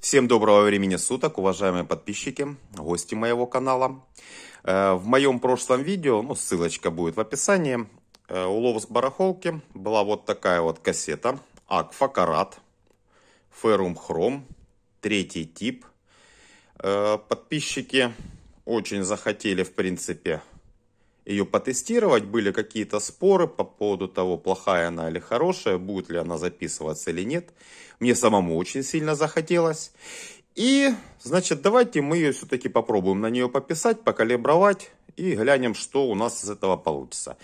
Всем доброго времени суток, уважаемые подписчики, гости моего канала. Э, в моем прошлом видео, ну ссылочка будет в описании, э, улов с барахолки была вот такая вот кассета. Акфа Карат, Ферум Хром, третий тип. Э, подписчики очень захотели, в принципе, ее потестировать. Были какие-то споры по поводу того, плохая она или хорошая, будет ли она записываться или нет. Мне самому очень сильно захотелось. И, значит, давайте мы ее все-таки попробуем на нее пописать, покалибровать и глянем, что у нас из этого получится.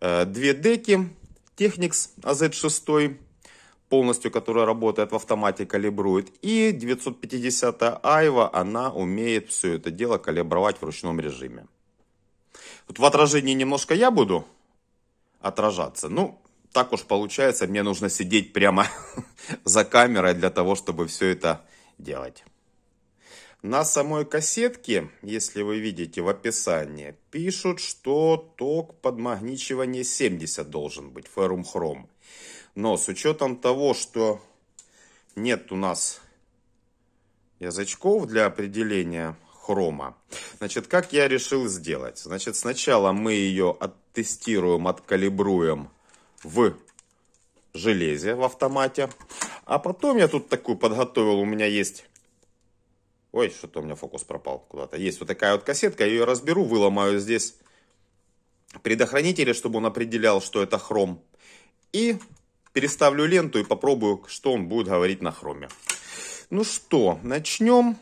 Э, две деки, Technics AZ6, а полностью которая работает в автомате, калибрует. И 950 Айва, она умеет все это дело калибровать в ручном режиме. Тут в отражении немножко я буду отражаться. Ну, так уж получается, мне нужно сидеть прямо за камерой для того, чтобы все это делать. На самой кассетке, если вы видите в описании, пишут, что ток подмагничивания 70 должен быть, феррум хром. Но с учетом того, что нет у нас язычков для определения хрома. Значит, как я решил сделать? Значит, сначала мы ее оттестируем, откалибруем в железе, в автомате. А потом я тут такую подготовил, у меня есть... Ой, что-то у меня фокус пропал куда-то. Есть вот такая вот кассетка, я ее разберу, выломаю здесь предохранители, чтобы он определял, что это хром. И переставлю ленту и попробую, что он будет говорить на хроме. Ну что, начнем.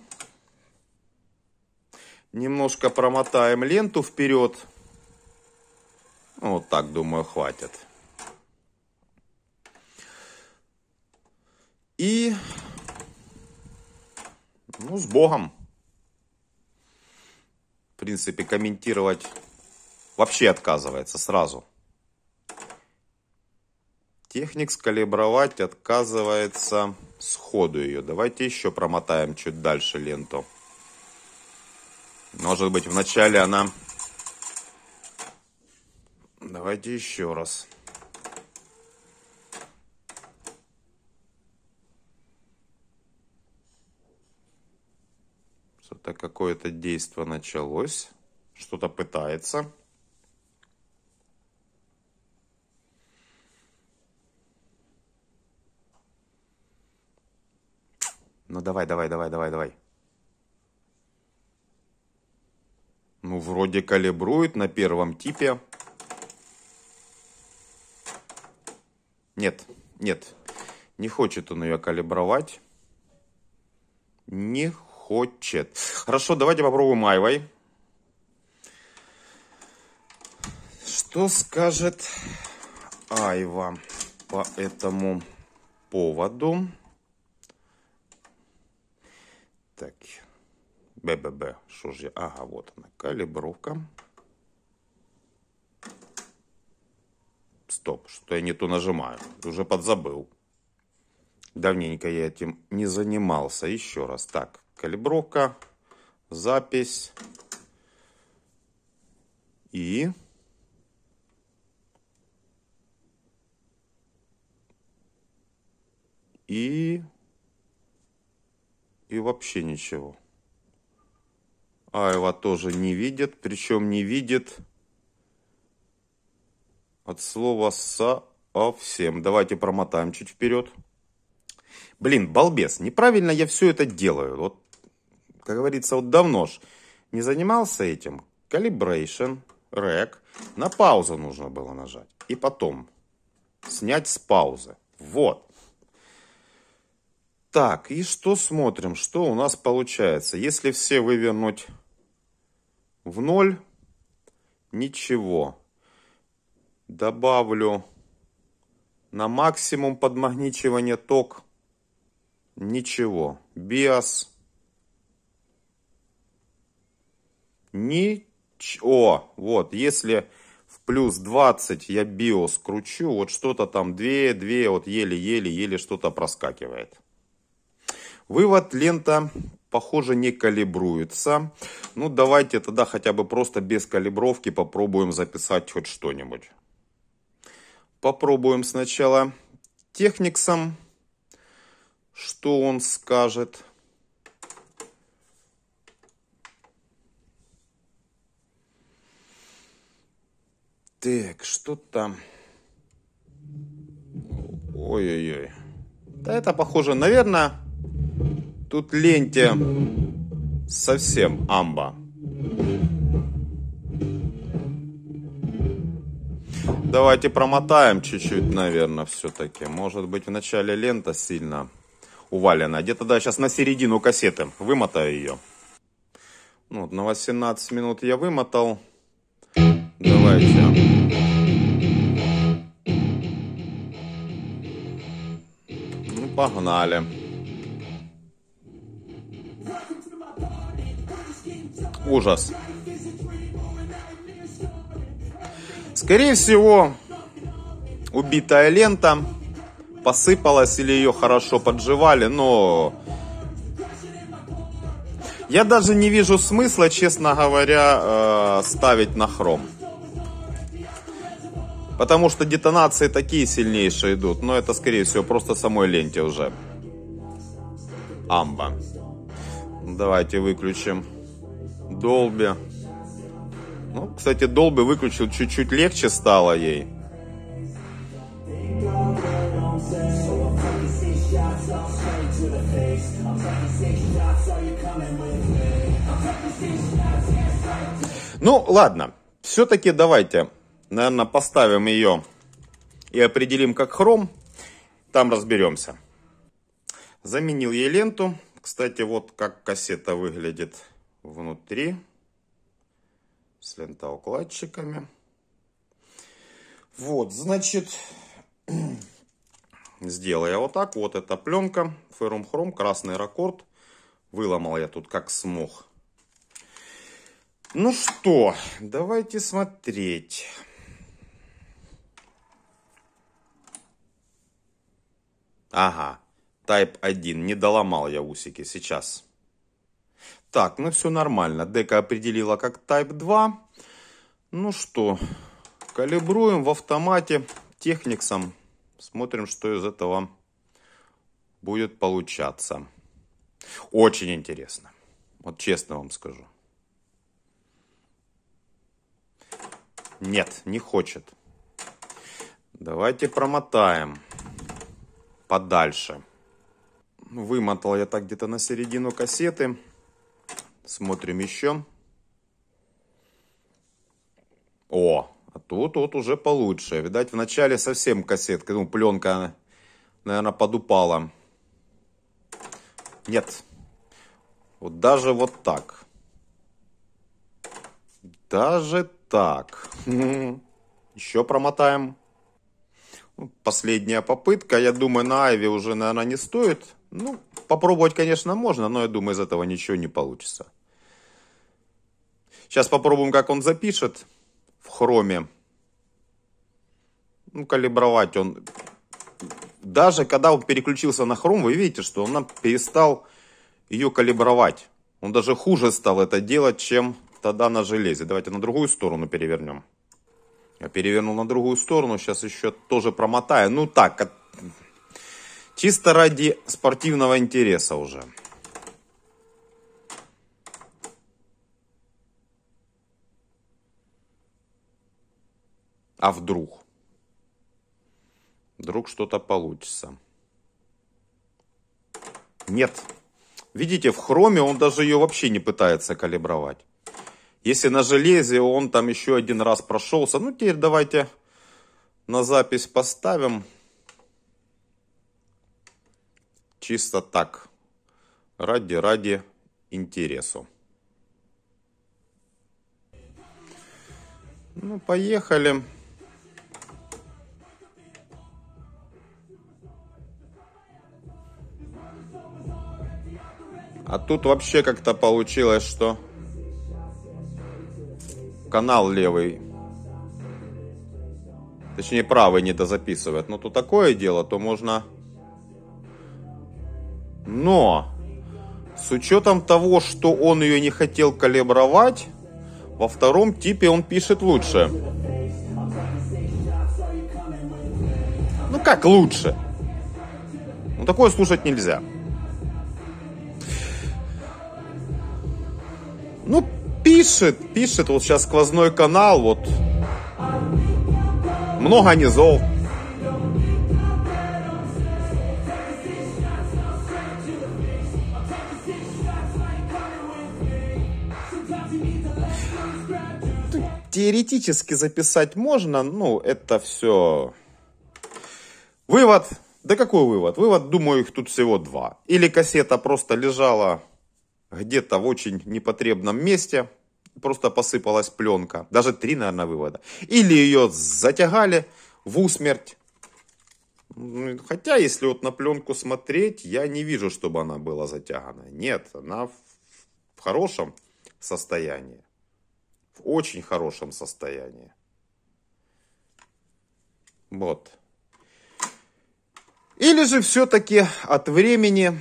Немножко промотаем ленту вперед. Ну, вот так, думаю, хватит. И ну, с Богом. В принципе, комментировать вообще отказывается сразу. Техник скалибровать отказывается сходу ее. Давайте еще промотаем чуть дальше ленту. Может быть, вначале она... Давайте еще раз. Что-то какое-то действие началось. Что-то пытается. Ну давай, давай, давай, давай, давай. вроде калибрует на первом типе. Нет, нет, не хочет он ее калибровать. Не хочет. Хорошо, давайте попробуем Айвой. Что скажет Айва по этому поводу? Так, БББ, что же я, ага, вот она, калибровка. Стоп, что я не то нажимаю, уже подзабыл. Давненько я этим не занимался, еще раз, так, калибровка, запись и... И... И вообще ничего. Айва тоже не видит, причем не видит от слова совсем. «а» Давайте промотаем чуть вперед. Блин, балбес, неправильно я все это делаю. Вот, как говорится, вот давно ж не занимался этим. Calibration, рек. На паузу нужно было нажать. И потом снять с паузы. Вот. Так, и что смотрим, что у нас получается. Если все вывернуть в ноль ничего. Добавлю на максимум подмагничивания ток ничего. Биос ничего. Вот, если в плюс 20 я биос кручу, вот что-то там 2, 2, вот еле-еле, еле что-то проскакивает. Вывод лента Похоже, не калибруется. Ну, давайте тогда хотя бы просто без калибровки попробуем записать хоть что-нибудь. Попробуем сначала техниксом, что он скажет. Так, что там? Ой-ой-ой. Да это похоже, наверное, Тут ленте совсем амба. Давайте промотаем чуть-чуть, наверное, все-таки. Может быть, в начале лента сильно увалена. Где-то да, сейчас на середину кассеты. Вымотаю ее. Ну, вот, на 18 минут я вымотал. Давайте. Ну, погнали. ужас. Скорее всего, убитая лента посыпалась или ее хорошо подживали, но я даже не вижу смысла, честно говоря, э, ставить на хром. Потому что детонации такие сильнейшие идут, но это, скорее всего, просто самой ленте уже. Амба. Давайте выключим. Долби. Ну, кстати, Долби выключил, чуть-чуть легче стало ей. Ну, ладно. Все-таки давайте, наверное, поставим ее и определим как хром. Там разберемся. Заменил ей ленту. Кстати, вот как кассета выглядит внутри с лента укладчиками. Вот, значит, сделал вот так. Вот эта пленка, ферум хром, красный рекорд Выломал я тут как смог. Ну что, давайте смотреть. Ага, Type 1. Не доломал я усики сейчас. Так, ну все нормально. Дека определила как Type 2. Ну что, калибруем в автомате техниксом. Смотрим, что из этого будет получаться. Очень интересно. Вот честно вам скажу. Нет, не хочет. Давайте промотаем подальше. Вымотал я так где-то на середину кассеты. Смотрим еще. О, а тут вот уже получше. Видать, вначале совсем кассетка, ну, пленка, наверное, подупала. Нет. Вот даже вот так. Даже так. Еще промотаем. Ну, последняя попытка. Я думаю, на Айве уже, наверное, не стоит ну, попробовать, конечно, можно, но я думаю, из этого ничего не получится. Сейчас попробуем, как он запишет в хроме. Ну, калибровать он... Даже когда он переключился на хром, вы видите, что он нам перестал ее калибровать. Он даже хуже стал это делать, чем тогда на железе. Давайте на другую сторону перевернем. Я перевернул на другую сторону, сейчас еще тоже промотаю. Ну так, Чисто ради спортивного интереса уже. А вдруг? Вдруг что-то получится. Нет. Видите, в хроме он даже ее вообще не пытается калибровать. Если на железе он там еще один раз прошелся, ну теперь давайте на запись поставим чисто так, ради ради интересу. Ну, поехали. А тут вообще как-то получилось, что канал левый, точнее правый не дозаписывает. Но ну, то такое дело, то можно но с учетом того, что он ее не хотел калибровать, во втором типе он пишет лучше. Ну как лучше? Ну такое слушать нельзя. Ну, пишет, пишет вот сейчас сквозной канал, вот. Много низов, теоретически записать можно, ну, это все... Вывод. Да какой вывод? Вывод, думаю, их тут всего два. Или кассета просто лежала где-то в очень непотребном месте, просто посыпалась пленка. Даже три, наверное, вывода. Или ее затягали в усмерть. Ну, хотя, если вот на пленку смотреть, я не вижу, чтобы она была затягана. Нет, она в хорошем состоянии в очень хорошем состоянии. Вот. Или же все-таки от времени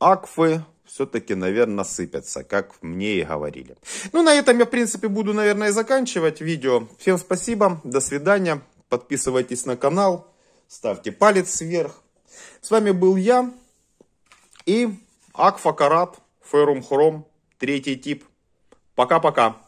акфы все-таки, наверное, сыпятся, как мне и говорили. Ну, на этом я, в принципе, буду, наверное, и заканчивать видео. Всем спасибо, до свидания, подписывайтесь на канал, ставьте палец вверх. С вами был я и Акфа Карат, Ферум Хром, третий тип – Пока-пока.